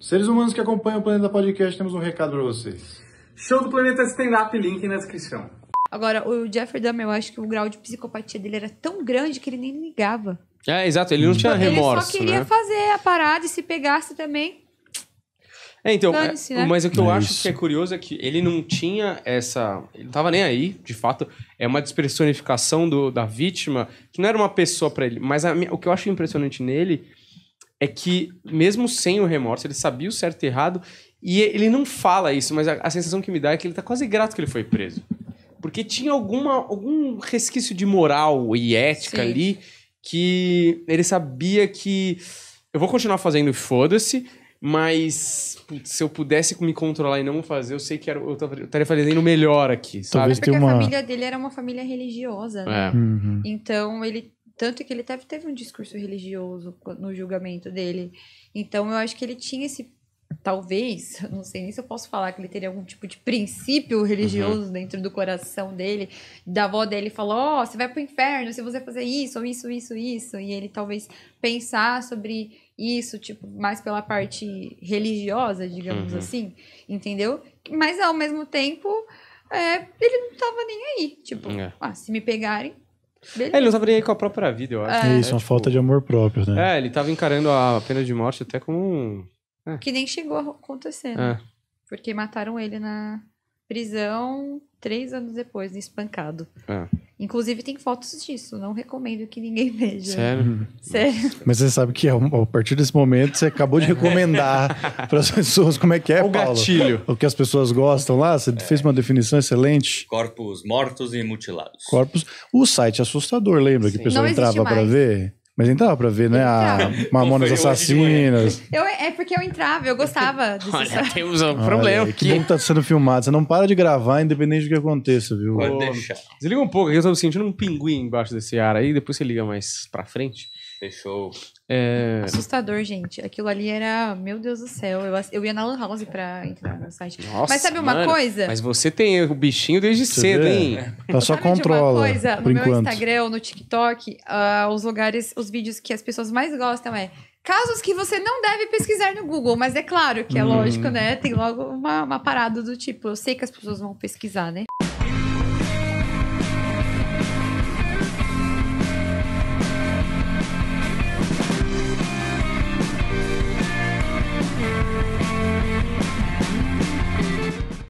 Seres humanos que acompanham o Planeta Podcast, temos um recado para vocês. Show do Planeta Stand Up, link na descrição. Agora, o Jeffrey Dahmer, eu acho que o grau de psicopatia dele era tão grande que ele nem ligava. É, exato, ele não tinha remorso, Ele só queria né? fazer a parada e se pegasse também... É, então, é, né? mas o que eu é acho que é curioso é que ele não tinha essa. Ele não tava nem aí, de fato. É uma despersonificação do, da vítima, que não era uma pessoa para ele. Mas a, o que eu acho impressionante nele é que, mesmo sem o remorso, ele sabia o certo e errado, e ele não fala isso, mas a, a sensação que me dá é que ele está quase grato que ele foi preso. Porque tinha alguma, algum resquício de moral e ética Sim. ali que ele sabia que eu vou continuar fazendo foda-se, mas putz, se eu pudesse me controlar e não fazer, eu sei que era, eu estaria fazendo melhor aqui, sabe? Talvez porque uma... a família dele era uma família religiosa, né? É. Uhum. Então ele tanto que ele teve, teve um discurso religioso no julgamento dele. Então eu acho que ele tinha esse. Talvez, não sei nem se eu posso falar que ele teria algum tipo de princípio religioso uhum. dentro do coração dele. Da avó dele falou: Ó, oh, você vai pro inferno se você fazer isso, ou isso, isso, isso. E ele talvez pensar sobre isso, tipo, mais pela parte religiosa, digamos uhum. assim, entendeu? Mas ao mesmo tempo, é, ele não tava nem aí. Tipo, é. ah, se me pegarem, Beleza. É, ele não tava nem aí com a própria vida, eu acho. É, isso, é, uma tipo, falta de amor próprio, né? É, ele tava encarando a pena de morte até como um... É. Que nem chegou a acontecer, né? É. Porque mataram ele na prisão três anos depois, espancado. É. Inclusive tem fotos disso, não recomendo que ninguém veja. Sério? Uhum. Sério. Mas você sabe que é a partir desse momento você acabou de recomendar para as pessoas como é que é, o Paulo. gatilho. O que as pessoas gostam lá, você é. fez uma definição excelente. Corpos mortos e mutilados. Corpos. O site é assustador, lembra Sim. que a pessoa entrava para ver? Mas nem dava pra ver, né? A Mamonas Assassinas. Eu, é porque eu entrava, eu gostava disso. Olha, temos um problema que aqui. Que bom que tá sendo filmado. Você não para de gravar, independente do que aconteça, viu? Pode deixar. Desliga um pouco, eu tô sentindo um pinguim embaixo desse ar aí, depois você liga mais pra frente. Fechou. É... Assustador, gente. Aquilo ali era. Meu Deus do céu. Eu, eu ia na Lan House pra entrar no site. Nossa, mas sabe uma mano, coisa? Mas você tem o bichinho desde cedo, hein? Tá só sabe controla. Uma coisa? No enquanto. meu Instagram, no TikTok, uh, os lugares, os vídeos que as pessoas mais gostam é. Casos que você não deve pesquisar no Google, mas é claro que é hum. lógico, né? Tem logo uma, uma parada do tipo, eu sei que as pessoas vão pesquisar, né?